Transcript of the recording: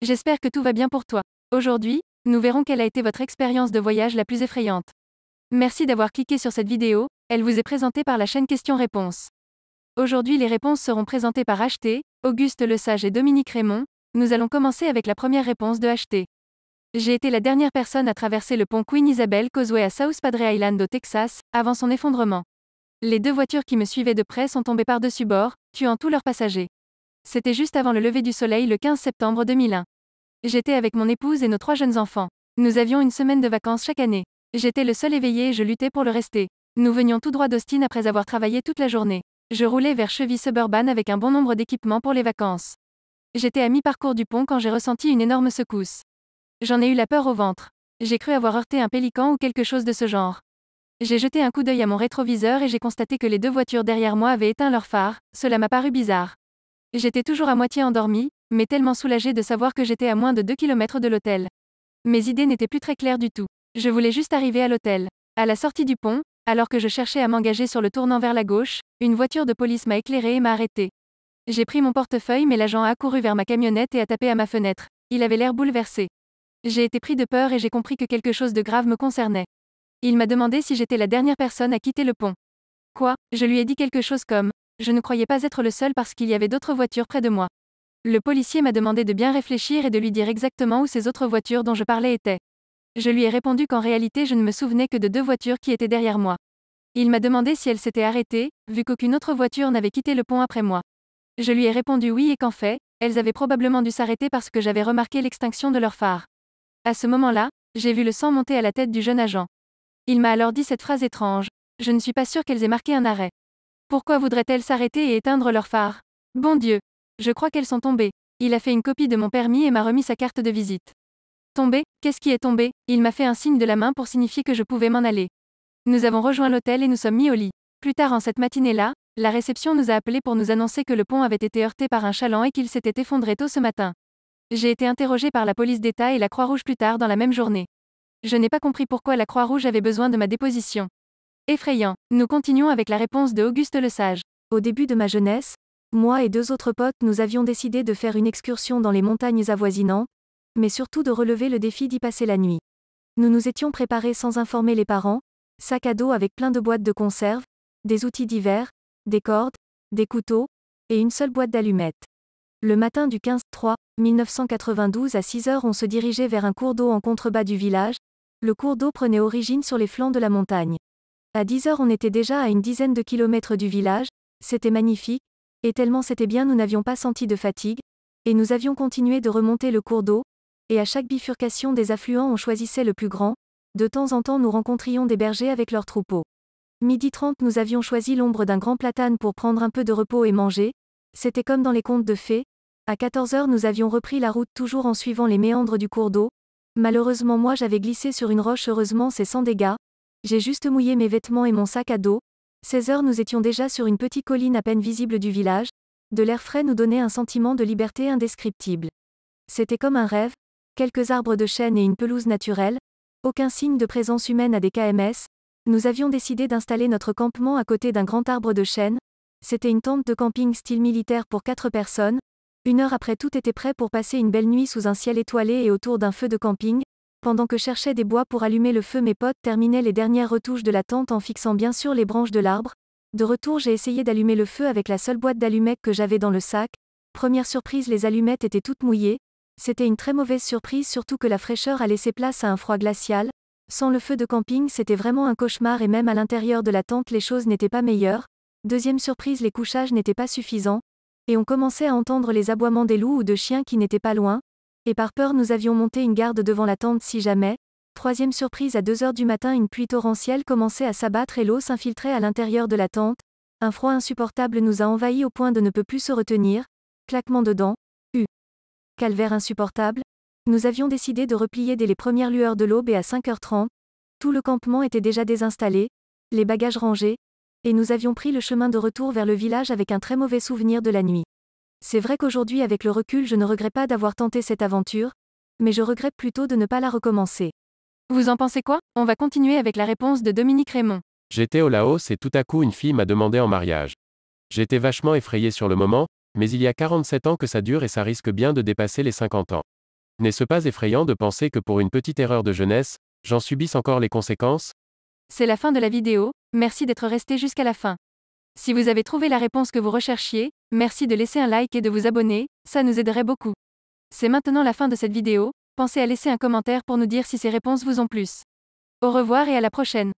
J'espère que tout va bien pour toi. Aujourd'hui, nous verrons quelle a été votre expérience de voyage la plus effrayante. Merci d'avoir cliqué sur cette vidéo, elle vous est présentée par la chaîne Questions-Réponses. Aujourd'hui les réponses seront présentées par HT, Auguste Lesage et Dominique Raymond, nous allons commencer avec la première réponse de HT. J'ai été la dernière personne à traverser le pont Queen Isabel Causeway à South Padre Island au Texas, avant son effondrement. Les deux voitures qui me suivaient de près sont tombées par-dessus bord, tuant tous leurs passagers. C'était juste avant le lever du soleil le 15 septembre 2001. J'étais avec mon épouse et nos trois jeunes enfants. Nous avions une semaine de vacances chaque année. J'étais le seul éveillé et je luttais pour le rester. Nous venions tout droit d'Austin après avoir travaillé toute la journée. Je roulais vers cheville suburban avec un bon nombre d'équipements pour les vacances. J'étais à mi-parcours du pont quand j'ai ressenti une énorme secousse. J'en ai eu la peur au ventre. J'ai cru avoir heurté un pélican ou quelque chose de ce genre. J'ai jeté un coup d'œil à mon rétroviseur et j'ai constaté que les deux voitures derrière moi avaient éteint leur phare, cela m'a paru bizarre. J'étais toujours à moitié endormie, mais tellement soulagée de savoir que j'étais à moins de 2 km de l'hôtel. Mes idées n'étaient plus très claires du tout. Je voulais juste arriver à l'hôtel. À la sortie du pont, alors que je cherchais à m'engager sur le tournant vers la gauche, une voiture de police m'a éclairée et m'a arrêtée. J'ai pris mon portefeuille mais l'agent a couru vers ma camionnette et a tapé à ma fenêtre. Il avait l'air bouleversé. J'ai été pris de peur et j'ai compris que quelque chose de grave me concernait. Il m'a demandé si j'étais la dernière personne à quitter le pont. Quoi Je lui ai dit quelque chose comme je ne croyais pas être le seul parce qu'il y avait d'autres voitures près de moi. Le policier m'a demandé de bien réfléchir et de lui dire exactement où ces autres voitures dont je parlais étaient. Je lui ai répondu qu'en réalité je ne me souvenais que de deux voitures qui étaient derrière moi. Il m'a demandé si elles s'étaient arrêtées, vu qu'aucune autre voiture n'avait quitté le pont après moi. Je lui ai répondu oui et qu'en fait, elles avaient probablement dû s'arrêter parce que j'avais remarqué l'extinction de leur phare. À ce moment-là, j'ai vu le sang monter à la tête du jeune agent. Il m'a alors dit cette phrase étrange. Je ne suis pas sûr qu'elles aient marqué un arrêt. Pourquoi voudraient-elles s'arrêter et éteindre leur phare Bon Dieu Je crois qu'elles sont tombées. Il a fait une copie de mon permis et m'a remis sa carte de visite. Tombé Qu'est-ce qui est tombé Il m'a fait un signe de la main pour signifier que je pouvais m'en aller. Nous avons rejoint l'hôtel et nous sommes mis au lit. Plus tard en cette matinée-là, la réception nous a appelés pour nous annoncer que le pont avait été heurté par un chaland et qu'il s'était effondré tôt ce matin. J'ai été interrogé par la police d'État et la Croix-Rouge plus tard dans la même journée. Je n'ai pas compris pourquoi la Croix-Rouge avait besoin de ma déposition effrayant. Nous continuons avec la réponse de Auguste le Sage. Au début de ma jeunesse, moi et deux autres potes nous avions décidé de faire une excursion dans les montagnes avoisinantes, mais surtout de relever le défi d'y passer la nuit. Nous nous étions préparés sans informer les parents, sac à dos avec plein de boîtes de conserve, des outils divers, des cordes, des couteaux, et une seule boîte d'allumettes. Le matin du 15-3-1992 à 6 heures on se dirigeait vers un cours d'eau en contrebas du village, le cours d'eau prenait origine sur les flancs de la montagne. À 10 heures on était déjà à une dizaine de kilomètres du village, c'était magnifique, et tellement c'était bien nous n'avions pas senti de fatigue, et nous avions continué de remonter le cours d'eau, et à chaque bifurcation des affluents on choisissait le plus grand, de temps en temps nous rencontrions des bergers avec leurs troupeaux. Midi 30 nous avions choisi l'ombre d'un grand platane pour prendre un peu de repos et manger, c'était comme dans les contes de fées, à 14 heures nous avions repris la route toujours en suivant les méandres du cours d'eau, malheureusement moi j'avais glissé sur une roche heureusement c'est sans dégâts, j'ai juste mouillé mes vêtements et mon sac à dos. 16 heures nous étions déjà sur une petite colline à peine visible du village, de l'air frais nous donnait un sentiment de liberté indescriptible. C'était comme un rêve, quelques arbres de chêne et une pelouse naturelle, aucun signe de présence humaine à des KMS, nous avions décidé d'installer notre campement à côté d'un grand arbre de chêne, c'était une tente de camping style militaire pour quatre personnes, une heure après tout était prêt pour passer une belle nuit sous un ciel étoilé et autour d'un feu de camping, pendant que cherchais des bois pour allumer le feu mes potes terminaient les dernières retouches de la tente en fixant bien sûr les branches de l'arbre. De retour j'ai essayé d'allumer le feu avec la seule boîte d'allumettes que j'avais dans le sac. Première surprise les allumettes étaient toutes mouillées. C'était une très mauvaise surprise surtout que la fraîcheur a laissé place à un froid glacial. Sans le feu de camping c'était vraiment un cauchemar et même à l'intérieur de la tente les choses n'étaient pas meilleures. Deuxième surprise les couchages n'étaient pas suffisants. Et on commençait à entendre les aboiements des loups ou de chiens qui n'étaient pas loin. Et par peur nous avions monté une garde devant la tente si jamais. Troisième surprise à 2 heures du matin une pluie torrentielle commençait à s'abattre et l'eau s'infiltrait à l'intérieur de la tente. Un froid insupportable nous a envahis au point de ne plus se retenir. Claquement de dents. U. Calvaire insupportable. Nous avions décidé de replier dès les premières lueurs de l'aube et à 5h30. Tout le campement était déjà désinstallé, les bagages rangés, et nous avions pris le chemin de retour vers le village avec un très mauvais souvenir de la nuit. C'est vrai qu'aujourd'hui avec le recul je ne regrette pas d'avoir tenté cette aventure, mais je regrette plutôt de ne pas la recommencer. Vous en pensez quoi On va continuer avec la réponse de Dominique Raymond. J'étais au Laos et tout à coup une fille m'a demandé en mariage. J'étais vachement effrayé sur le moment, mais il y a 47 ans que ça dure et ça risque bien de dépasser les 50 ans. N'est-ce pas effrayant de penser que pour une petite erreur de jeunesse, j'en subisse encore les conséquences C'est la fin de la vidéo, merci d'être resté jusqu'à la fin. Si vous avez trouvé la réponse que vous recherchiez, merci de laisser un like et de vous abonner, ça nous aiderait beaucoup. C'est maintenant la fin de cette vidéo, pensez à laisser un commentaire pour nous dire si ces réponses vous ont plus. Au revoir et à la prochaine.